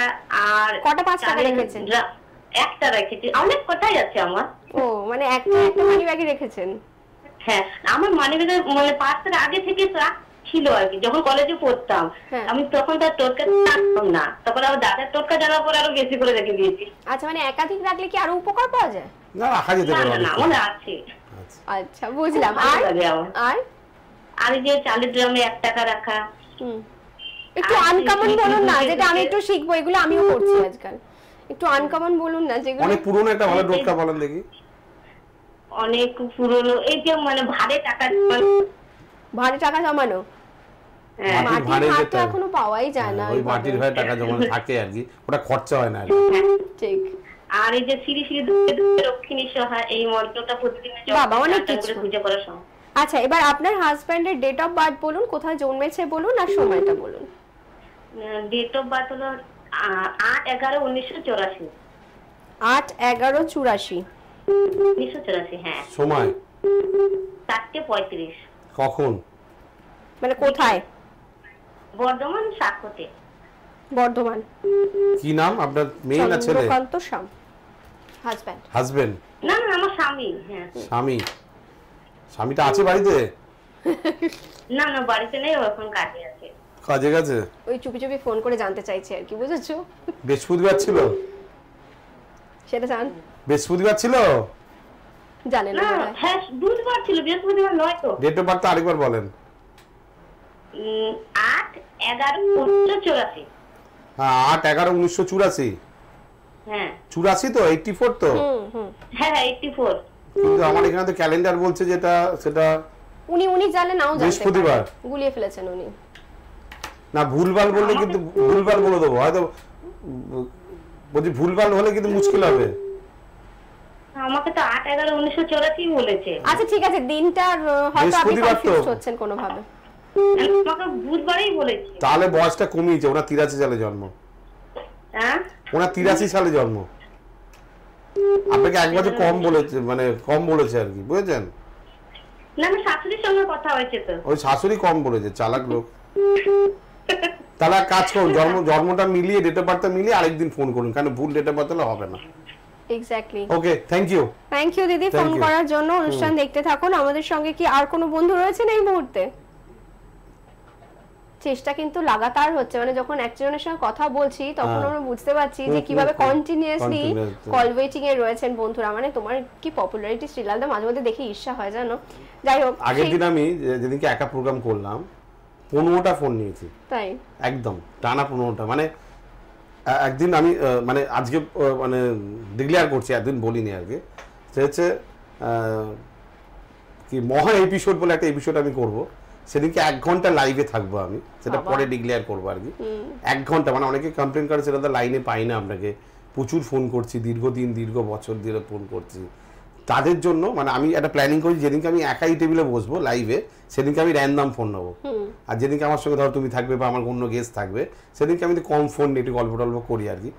আর কটা পাঁচ টাকা রেখেছেন একটা রেখেছি অনেক কোথায় আছে আমার ও মানে একটা একটা মানি ব্যাগে রেখেছেন হ্যাঁ আমার মানি ব্যাগে মানে পাঁচটার আগে থেকে ছিল আর কি যখন কলেজে পড়তাম হ্যাঁ। আমি তখন তার টোটকা রাখতাম না তখন আমার দাদার টোটকা জানার পরে আরো বেশি করে রেখে দিয়েছি আচ্ছা মানে একাধিক রাখলে কি আরো উপকার পাওয়া যায় না রাখা যেতে পারে না মানে আছে আচ্ছা বুঝলাম আর আর আর যে চালের ড্রামে এক টাকা রাখা একটু আনকমন বলুন না যেটা আমি একটু শিখবো এগুলো আমিও করছি আজকাল একটু আনকমন বলুন না যেগুলো অনেক পুরনো একটা ভালো টোটকা বলেন দেখি অনেক পুরনো এই যে মানে ভারে টাকা ভারে টাকা জমানো হ্যাঁ। এখনো পাওয়াই যায় না হ্যাঁ, ওই মাটির ভাড়ে টাকা জমানো হ্যাঁ। থাকে আর কি ওটা খরচা হয় না ঠিক আর এই যে শ্রী শ্রী লক্ষ্মী সহা এই মন্ত্রটা প্রতিদিন বাবা অনেক কিছু পূজা করা সম্ভব আচ্ছা এবার আপনার হাজবেন্ডের ডেট অফ বার্থ বলুন কোথায় জন্মেছে বলুন আর সময়টা বলুন ডেট অফ বার্থ হলো আট এগারো উনিশশো চুরাশি আট এগারো চুরাশি উনিশশো চুরাশি হ্যাঁ সময় চারটে পঁয়ত্রিশ কখন মানে কোথায় বর্ধমান সাক্ষতে বর্ধমান কি নাম আপনার মেয়ে না ছেলে শ্যাম হাজবেন্ড হাজবেন্ড না না আমার স্বামী হ্যাঁ স্বামী স্বামীটা আছে বাড়িতে না না বাড়িতে নেই এখন কাজে আছে কাজে গেছে ওই চুপি চুপি ফোন করে জানতে চাইছে আর কি বুঝেছো বৃহস্পতিবার ছিল সেটা জান বৃহস্পতিবার ছিল জানেন না হ্যাঁ বুধবার ছিল বৃহস্পতিবার নয় তো ডেট অফ বার্থ আরেকবার বলেন 8 11 1984 হ্যাঁ 8 11 1984 হ্যাঁ। চুরাশি তো ফোর তো হ্যাঁ, কিন্তু আমার এখানে তো ক্যালেন্ডার বলছে যেটা সেটা উনি উনি নাও বৃহস্পতিবার গুলিয়ে ফেলেছেন উনি না ভুলভাল বললে কিন্তু ভুলভাল বলে দেবো হয়তো বলছি ভুলভাল হলে কিন্তু মুশকিল হবে আমাকে তো আট এগারো উনিশশো চৌরাশি বলেছে আচ্ছা ঠিক আছে দিনটার হয়তো আপনি কনফিউজ হচ্ছেন কোনোভাবে বুধবারই তাহলে বয়সটা কমিয়েছে ওরা তিরাশি সালে জন্ম ওনার তিরাশি সালে জন্ম আপনাকে এক বছর কম বলেছে মানে কম বলেছে আর কি বুঝেছেন ওই শাশুড়ি কম বলেছে চালাক লোক তাহলে কাজ করুন জন্ম জন্মটা মিলিয়ে ডেট অফ বার্থটা মিলিয়ে আরেকদিন ফোন করুন কারণ ভুল ডেট অফ বার্থ হবে না okay thank you thank you দিদি ফোন করার জন্য অনুষ্ঠান দেখতে থাকুন আমাদের সঙ্গে কি আর কোনো বন্ধু রয়েছেন এই মুহূর্তে চেষ্টা কিন্তু লাগাতার হচ্ছে মানে যখন একজনের সঙ্গে কথা বলছি তখন হ্যাঁ। আমরা বুঝতে পারছি যে কিভাবে কন্টিনিউয়াসলি কল ওয়েটিং এ রয়েছেন বন্ধুরা মানে তোমার কি পপুলারিটি শ্রীলালদা মাঝে মাঝে দেখে ঈর্ষা হয় জানো যাই হোক আগের দিন আমি যেদিনকে একা প্রোগ্রাম করলাম পনেরোটা ফোন নিয়েছি তাই একদম টানা পনেরোটা মানে একদিন আমি মানে আজকে মানে ডিক্লেয়ার করছি একদিন বলিনি আজকে সে হচ্ছে কি মহা এপিসোড বলে একটা এপিসোড আমি করবো সেদিনকে এক ঘন্টা লাইভে থাকবো আমি সেটা পরে ডিক্লেয়ার করবো আর কি এক ঘন্টা মানে অনেকে কমপ্লেন করে সেটা তো লাইনে পাই না আপনাকে প্রচুর ফোন করছি দীর্ঘদিন দীর্ঘ বছর ধরে ফোন করছি তাদের জন্য মানে আমি একটা প্ল্যানিং করি যেদিনকে আমি একাই টেবিলে বসবো লাইভে সেদিনকে আমি র্যান্ডাম ফোন নেবো আর যেদিনকে আমার সঙ্গে ধরো তুমি থাকবে বা আমার অন্য গেস্ট থাকবে সেদিনকে আমি কম ফোন নিয়ে একটু গল্প টল্প করি আর কি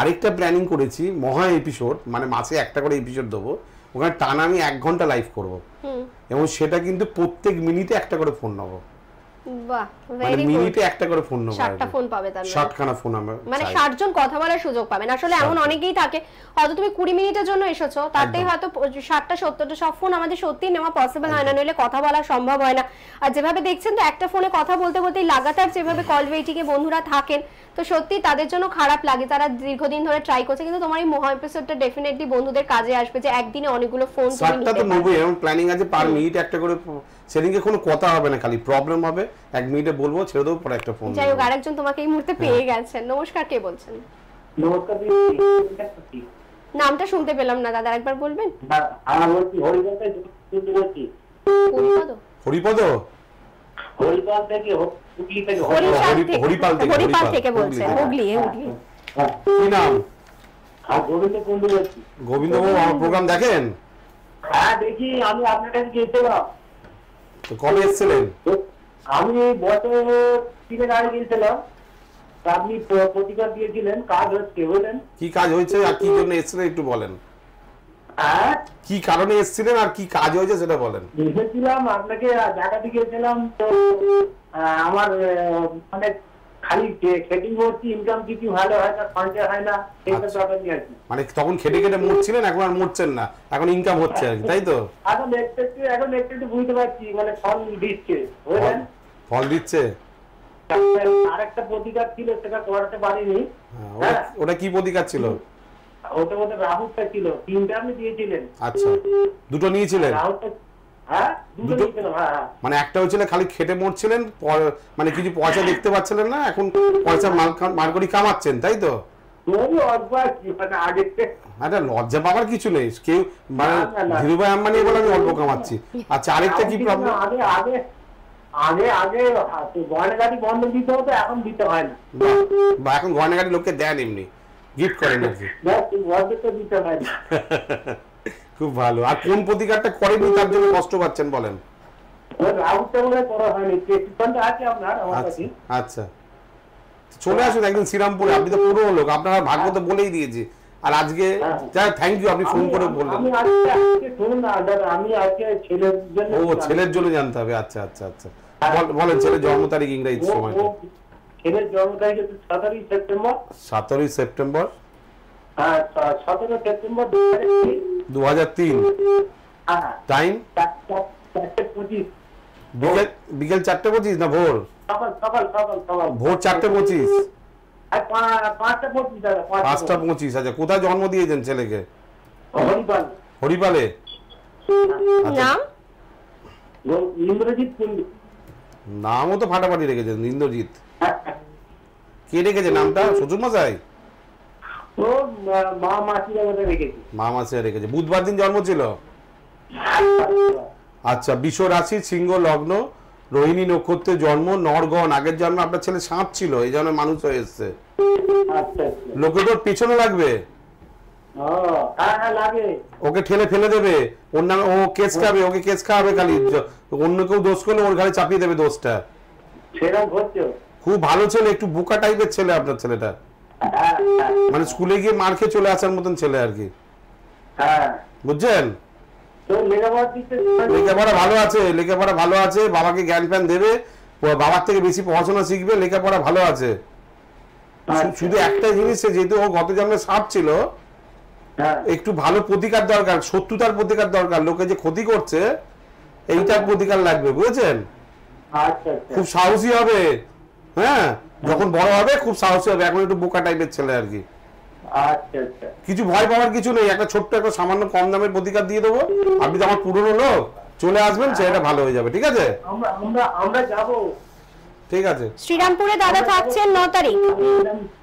আরেকটা প্ল্যানিং করেছি মহা এপিসোড মানে মাসে একটা করে এপিসোড দেবো ওখানে টানা আমি এক ঘন্টা লাইভ করবো এবং সেটা কিন্তু প্রত্যেক মিনিটে একটা করে ফোন নেব বাহ ভেরি ফোন নাম্বার ষাটটা ফোন কথা বলার সুযোগ পাবেন এমন অনেকেই থাকে হয়তো তুমি কুড়ি মিনিটের জন্য এসেছো ষাটটা সব ফোন আমাদের সত্যি নেওয়া পসিবল হয় না নইলে কথা বলা সম্ভব হয় না আর যেভাবে দেখছেন তো একটা ফোনে কথা বলতে বলতেই লাগাতার যেভাবে কল ওয়েটিংয়ে বন্ধুরা থাকেন তো সত্যি তাদের জন্য খারাপ লাগে তারা দীর্ঘদিন ধরে ট্রাই করছে কিন্তু তোমার এই মহা এপিসোডটা ডেফিনেটলি বন্ধুদের কাজে আসবে যে একদিনে অনেকগুলো ফোন একটা করে সেদিনকে কোনো কথা হবে না খালি প্রবলেম হবে এক মিনিটে বলবো ছেড়ে দেবো পরে একটা ফোন যাই হোক আরেকজন তোমাকে এই মুহূর্তে পেয়ে হ্যাঁ। গেছেন নমস্কার কে বলছেন নামটা শুনতে পেলাম না দাদা একবার বলবেন হ্যাঁ, হরিপদ হ্যাঁ। গোবিন্দ বাবু আমার প্রোগ্রাম দেখেন হ্যাঁ দেখি আমি আপনার কাছে তো কবে এসেছিলেন আমি বছর তিনের আগে গিয়েছিলাম আপনি প্রতিকার দিয়েছিলেন কাজ হচ্ছে বলেন কি কাজ হয়েছে আর কি জন্য এসেছিলেন একটু বলেন হ্যাঁ? কি কারণে এসেছিলেন আর কি কাজ হয়েছে সেটা বলেন এসেছিলাম আপনাকে জায়গাতে গিয়েছিলাম তো আমার মানে আচ্ছা। মানে তখন খেটে খেটে মরছিলেন এখন আর মরছেন না এখন ইনকাম হচ্ছে আর তাই তো এখন একটু এখন একটু বুঝতে পারছি মানে ফল দিচ্ছে ফল দিচ্ছে প্রতিকার ছিল সেটা হ্যাঁ, হ্যাঁ। ওটা কি প্রতিকার ছিল ওটা ছিল আপনি দিয়েছিলেন আচ্ছা দুটো নিয়েছিলেন রাহুলটা হ্যাঁ? হ্যাঁ, হ্যাঁ। মানে একটা হয়েছিল খালি খেটে মরছিলেন মানে কিছু পয়সা দেখতে পাচ্ছিলেন না এখন পয়সা মাল করি কামাচ্ছেন তাই তো মানে মানে আচ্ছা আরেকটা আগে আগে গয়না গাড়ি বন্ধ দিতে এখন দিতে এখন গয়না গাড়ি লোককে দেন এমনি গিফট করেন আর কি দিতে খুব ভালো আর কোন প্রতিকারটা করেন তার জন্য কষ্ট পাচ্ছেন বলেন আচ্ছা, আচ্ছা। চলে আসুন একদিন শ্রীরামপুরে আপনি তো পুরো লোক আপনারা ভাগ্য তো হ্যাঁ। বলেই দিয়েছি আর আজকে থ্যাংক ইউ আপনি ফোন করে বললেন ছেলের জন্য ও ছেলের জন্য জানতে হবে আচ্ছা আচ্ছা আচ্ছা বলেন ছেলের জন্ম তারিখ ইংরেজি সময় ছেলের জন্ম তারিখ সতেরোই সেপ্টেম্বর সতেরোই সেপ্টেম্বর হ্যাঁ, সতেরো সেপ্টেম্বর দু হাজার তিন হ্যাঁ, টাইম বিকেল চারটে পঁচিশ না ভোর ভোর চারটে পঁচিশ হ্যাঁ, পাঁচটা পঁচিশ আচ্ছা কোথায় জন্ম দিয়েছেন ছেলেকে হরিপালে আচ্ছা। নামও তো ফাটাফাটি রেখেছেন ইন্দ্রজিৎ কে রেখেছে নামটা শ্বশুর মশাই ও মা মাসিরা রেখেছে বুধবার দিন জন্ম ছিল আচ্ছা বিশ্ব রাশি সিংহ লগ্ন রোহিণী নক্ষত্রে জন্ম নরগণ আগের জন্ম আপনার ছেলে সাপ ছিল এই জন্য মানুষ হয়ে এসছে আচ্ছা, আচ্ছা। লোকে তোর পিছনে লাগবে ওকে ঠেলে ফেলে দেবে অন্যান্য ও কেস খাবে ওকে কেস খাওয়াবে খালি অন্য কেউ দোষ করলে ওর ঘাড়ে চাপিয়ে দেবে দোষটা খুব ভালো ছেলে একটু বোকা টাইপের ছেলে আপনার ছেলেটা মানে স্কুলে গিয়ে মার খেয়ে চলে আসার মতন ছেলে আর কি হ্যাঁ। বুঝছেন লেখাপড়া ভালো আছে লেখাপড়া ভালো আছে বাবাকে জ্ঞান ফ্যান দেবে বাবার থেকে বেশি পড়াশোনা শিখবে লেখাপড়া ভালো আছে আচ্ছা। শুধু একটা জিনিস যেহেতু ও গত জন্মে সাপ ছিল হ্যাঁ। একটু ভালো প্রতিকার দরকার শত্রুতার প্রতিকার দরকার লোকে যে ক্ষতি করছে এইটার প্রতিকার লাগবে বুঝেছেন আচ্ছা, আচ্ছা। খুব সাহসী হবে হ্যাঁ যখন বড় হবে খুব সাহসী হবে এখন একটু বোকা টাইপের ছেলে আর কি আচ্ছা, আচ্ছা। কিছু ভয় পাওয়ার কিছু নেই একটা ছোট্ট একটা সামান্য কম দামের প্রতিকার দিয়ে দেবো আপনি তো আমার পুরনো লোক চলে আসবেন সেটা ভালো হয়ে যাবে ঠিক আছে আমরা যাব ঠিক আছে শ্রীরামপুরে দাদা থাকছেন ন তারিখ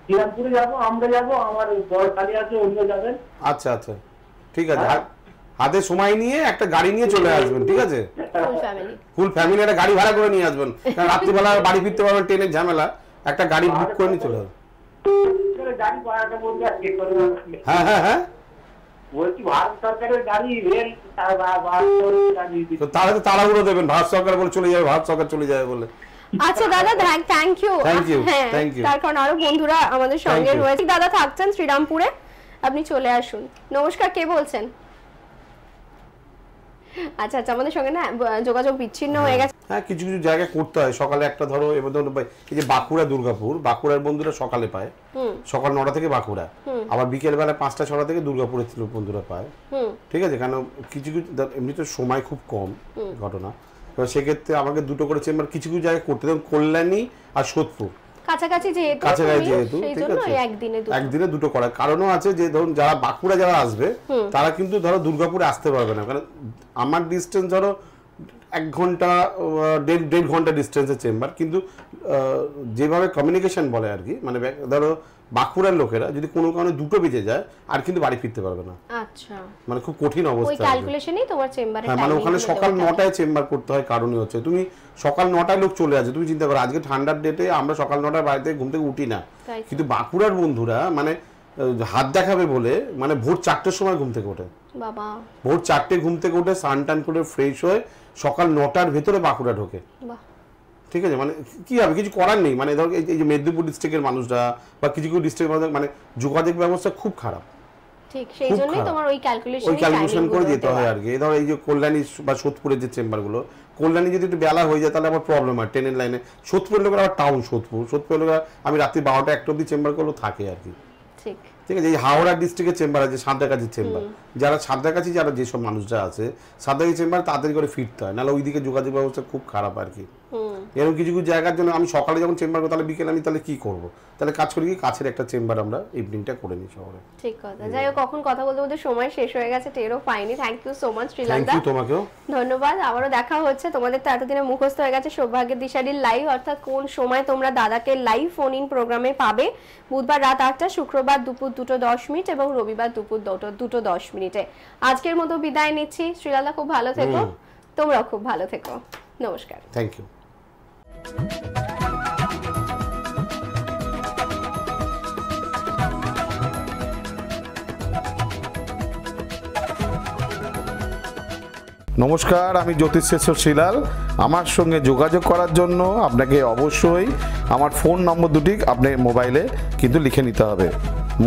শ্রীরামপুরে যাব আমরা যাব আমার বড় খালি আছে অন্য যাবেন আচ্ছা আচ্ছা ঠিক আছে হাতে সময় নিয়ে একটা গাড়ি নিয়ে চলে আসবেন ঠিক আছে ফুল ফ্যামিলি একটা গাড়ি ভাড়া করে নিয়ে আসবেন কারণ রাত্রিবেলা বাড়ি ফিরতে পারবেন ট্রেনের ঝামেলা একটা গাড়ি বুক করে নিতে হবে হ্যাঁ, হ্যাঁ, হ্যাঁ। তো বলে চলে ভারত সরকার চলে যাবে বলে আচ্ছা দাদা থ্যাংক ইউ থ্যাংক আরো আমাদের সঙ্গে দাদা থাকছেন শ্রীরামপুরে আপনি চলে আসুন নমস্কার কে বলছেন আচ্ছা আচ্ছা আমাদের সঙ্গে না যোগাযোগ বিচ্ছিন্ন হয়ে হ্যাঁ। গেছে হ্যাঁ কিছু কিছু জায়গায় করতে হয় সকালে একটা ধরো এবার ধরো এই যে বাঁকুড়া দুর্গাপুর বাঁকুড়ার বন্ধুরা সকালে পায় সকাল নটা থেকে বাঁকুড়া আবার বেলা পাঁচটা ছটা থেকে দুর্গাপুরের বন্ধুরা পায় ঠিক আছে কেন কিছু কিছু এমনি তো সময় খুব কম ঘটনা এবার সেক্ষেত্রে আমাকে দুটো করে চেম্বার কিছু কিছু জায়গায় করতে যেমন কল্যাণী আর সোদপুর কাছাকাছি যেহেতু কাছাকাছি যেহেতু ঠিক আছে একদিনে একদিনে দুটো করার কারণও আছে যে ধরুন যারা বাঁকুড়া যারা আসবে তারা কিন্তু ধরো দুর্গাপুরে আসতে পারবে না কারণ আমার ডিস্টেন্স ধরো এক ঘন্টা দেড় দেড় ঘন্টা ডিস্টেন্সের চেম্বার কিন্তু যেভাবে কমিউনিকেশন বলে আর কি মানে ধরো বাঁকুড়ার লোকেরা যদি কোনো কারণে দুটো বেজে যায় আর কিন্তু বাড়ি ফিরতে পারবে না আচ্ছা মানে খুব কঠিন অবস্থা ওই ক্যালকুলেশনই তোমার চেম্বারে হ্যাঁ মানে ওখানে সকাল 9টায় চেম্বার করতে হয় কারণই হচ্ছে তুমি সকাল 9টায় লোক চলে আসে তুমি চিন্তা করো আজকে ঠান্ডার ডেটে আমরা সকাল 9টায় বাড়িতে ঘুম থেকে উঠি না কিন্তু বাঁকুড়ার বন্ধুরা মানে হাত দেখাবে বলে মানে ভোর চারটের সময় ঘুম থেকে ওঠে বাবা ভোর চারটে ঘুম থেকে উঠে সান টান করে ফ্রেশ হয় সকাল নটার ভেতরে বাঁকুড়া ঢোকে ঠিক আছে মানে কি হবে কিছু করার নেই মানে ধর এই যে মেদিনীপুর ডিস্ট্রিক্টের মানুষরা বা কিছু কিছু ডিস্ট্রিক্টের মানে যোগাযোগ ব্যবস্থা খুব খারাপ ওই করে হয় আর কি ধর এই যে বা সোদপুরের যে চেম্বারগুলো কল্যাণী যদি একটু বেলা যায় তাহলে আমার প্রবলেম হয় ট্রেনের লাইনে আবার টাউন আমি রাত্রি বারোটা একটা অব্দি চেম্বার করলেও থাকে আর কি ঠিক ঠিক আছে এই হাওড়া ডিস্ট্রিক্টের চেম্বার আছে সাঁতরাগাছির চেম্বার যারা সাঁতরাগাছি যারা যেসব মানুষরা আছে সাঁতরাগাছি চেম্বার তাড়াতাড়ি করে ফিরতে হয় নাহলে ওইদিকে যোগাযোগ ব্যবস্থা খুব খারাপ আর কি এরকম কিছু কিছু জায়গার জন্য আমি সকালে যখন চেম্বার করবো তাহলে বিকেলে আমি তাহলে কি করব তাহলে কাজ করি কি কাছের একটা চেম্বার আমরা ইভিনিংটা করে নিই শহরে ঠিক কথা যাই হোক কখন কথা বলতে বলতে সময় শেষ হয়ে গেছে টেরও পাইনি thank you so much Sri Lanka thank you তোমাকেও ধন্যবাদ আবারও দেখা হচ্ছে তোমাদের তো এতদিনে মুখস্থ হয়ে গেছে সৌভাগ্যের দিশারির লাইভ অর্থাৎ কোন সময় তোমরা দাদাকে লাইভ ফোন ইন প্রোগ্রামে পাবে বুধবার রাত আটটা শুক্রবার দুপুর দুটো দশ মিনিট এবং রবিবার দুপুর দুটো দুটো দশ মিনিটে আজকের মতো বিদায় নিচ্ছি শ্রীলালা খুব ভালো থেকো তোমরাও খুব ভালো থেকো নমস্কার থ্যাংক ইউ নমস্কার আমি জ্যোতিষেশ্বর শিলাল আমার সঙ্গে যোগাযোগ করার জন্য আপনাকে অবশ্যই আমার ফোন নম্বর দুটি আপনি মোবাইলে কিন্তু লিখে নিতে হবে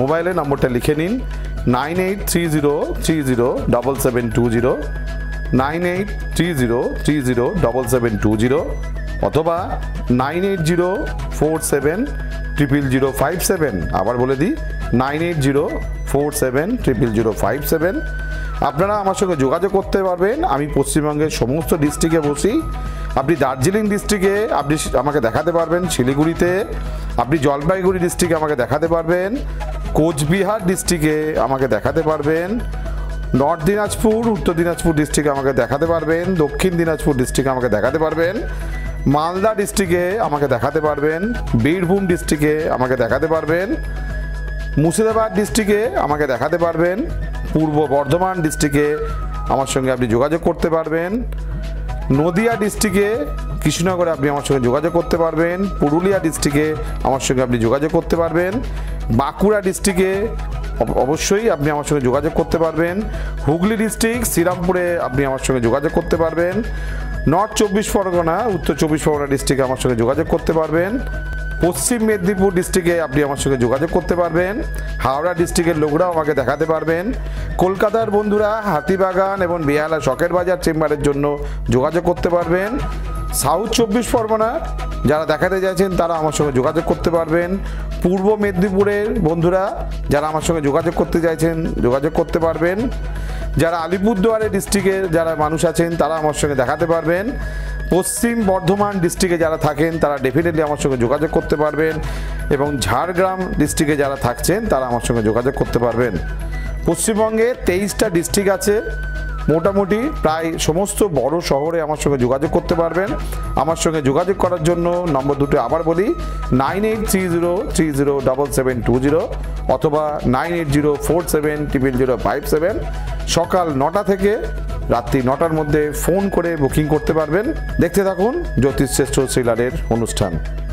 মোবাইলে নম্বরটা লিখে নিন nine eight three zero three zero double seven two zero nine eight three zero three zero double seven two zero অথবা nine eight zero four seven triple zero five seven আবার বলে দিই nine eight zero four seven triple zero five seven আপনারা আমার সঙ্গে যোগাযোগ করতে পারবেন আমি পশ্চিমবঙ্গের সমস্ত ডিস্ট্রিক্টে বসি আপনি দার্জিলিং ডিস্ট্রিক্টে আপনি আমাকে দেখাতে পারবেন শিলিগুড়িতে আপনি জলপাইগুড়ি ডিস্ট্রিক্টে আমাকে দেখাতে পারবেন কোচবিহার ডিস্ট্রিক্টে আমাকে দেখাতে পারবেন নর্থ দিনাজপুর উত্তর দিনাজপুর ডিস্ট্রিক্টে আমাকে দেখাতে পারবেন দক্ষিণ দিনাজপুর ডিস্ট্রিক্টে আমাকে দেখাতে পারবেন মালদা ডিস্ট্রিক্টে আমাকে দেখাতে পারবেন বীরভূম ডিস্ট্রিক্টে আমাকে দেখাতে পারবেন মুর্শিদাবাদ ডিস্ট্রিক্টে আমাকে দেখাতে পারবেন পূর্ব বর্ধমান ডিস্ট্রিক্টে আমার সঙ্গে আপনি যোগাযোগ করতে পারবেন নদিয়া ডিস্ট্রিক্টে কৃষ্ণনগরে আপনি আমার সঙ্গে যোগাযোগ করতে পারবেন পুরুলিয়া ডিস্ট্রিক্টে আমার সঙ্গে আপনি যোগাযোগ করতে পারবেন বাঁকুড়া ডিস্ট্রিক্টে অবশ্যই আপনি আমার সঙ্গে যোগাযোগ করতে পারবেন হুগলি ডিস্ট্রিক্ট শ্রীরামপুরে আপনি আমার সঙ্গে যোগাযোগ করতে পারবেন নর্থ চব্বিশ পরগনা উত্তর চব্বিশ পরগনা ডিস্ট্রিক্টে আমার সঙ্গে যোগাযোগ করতে পারবেন পশ্চিম মেদিনীপুর ডিস্ট্রিক্টে আপনি আমার সঙ্গে যোগাযোগ করতে পারবেন হাওড়া ডিস্ট্রিক্টের লোকরাও আমাকে দেখাতে পারবেন কলকাতার বন্ধুরা হাতিবাগান এবং বেহালা শখের বাজার চেম্বারের জন্য যোগাযোগ করতে পারবেন সাউথ চব্বিশ পরগনা যারা দেখাতে চাইছেন তারা আমার সঙ্গে যোগাযোগ করতে পারবেন পূর্ব মেদিনীপুরের বন্ধুরা যারা আমার সঙ্গে যোগাযোগ করতে চাইছেন যোগাযোগ করতে পারবেন যারা আলিপুরদুয়ারের ডিস্ট্রিক্টের যারা মানুষ আছেন তারা আমার সঙ্গে দেখাতে পারবেন পশ্চিম বর্ধমান ডিস্ট্রিক্টে যারা থাকেন তারা ডেফিনেটলি আমার সঙ্গে যোগাযোগ করতে পারবেন এবং ঝাড়গ্রাম ডিস্ট্রিক্টে যারা থাকছেন তারা আমার সঙ্গে যোগাযোগ করতে পারবেন পশ্চিমবঙ্গে তেইশটা ডিস্ট্রিক্ট আছে মোটামুটি প্রায় সমস্ত বড় শহরে আমার সঙ্গে যোগাযোগ করতে পারবেন আমার সঙ্গে যোগাযোগ করার জন্য নম্বর দুটো আবার বলি nine eight three zero three zero seven two zero অথবা nine eight zero four seven triple zero five seven সকাল নটা থেকে রাত্রি নটার মধ্যে ফোন করে বুকিং করতে পারবেন দেখতে থাকুন জ্যোতিষ শ্রেষ্ঠ সিলারের অনুষ্ঠান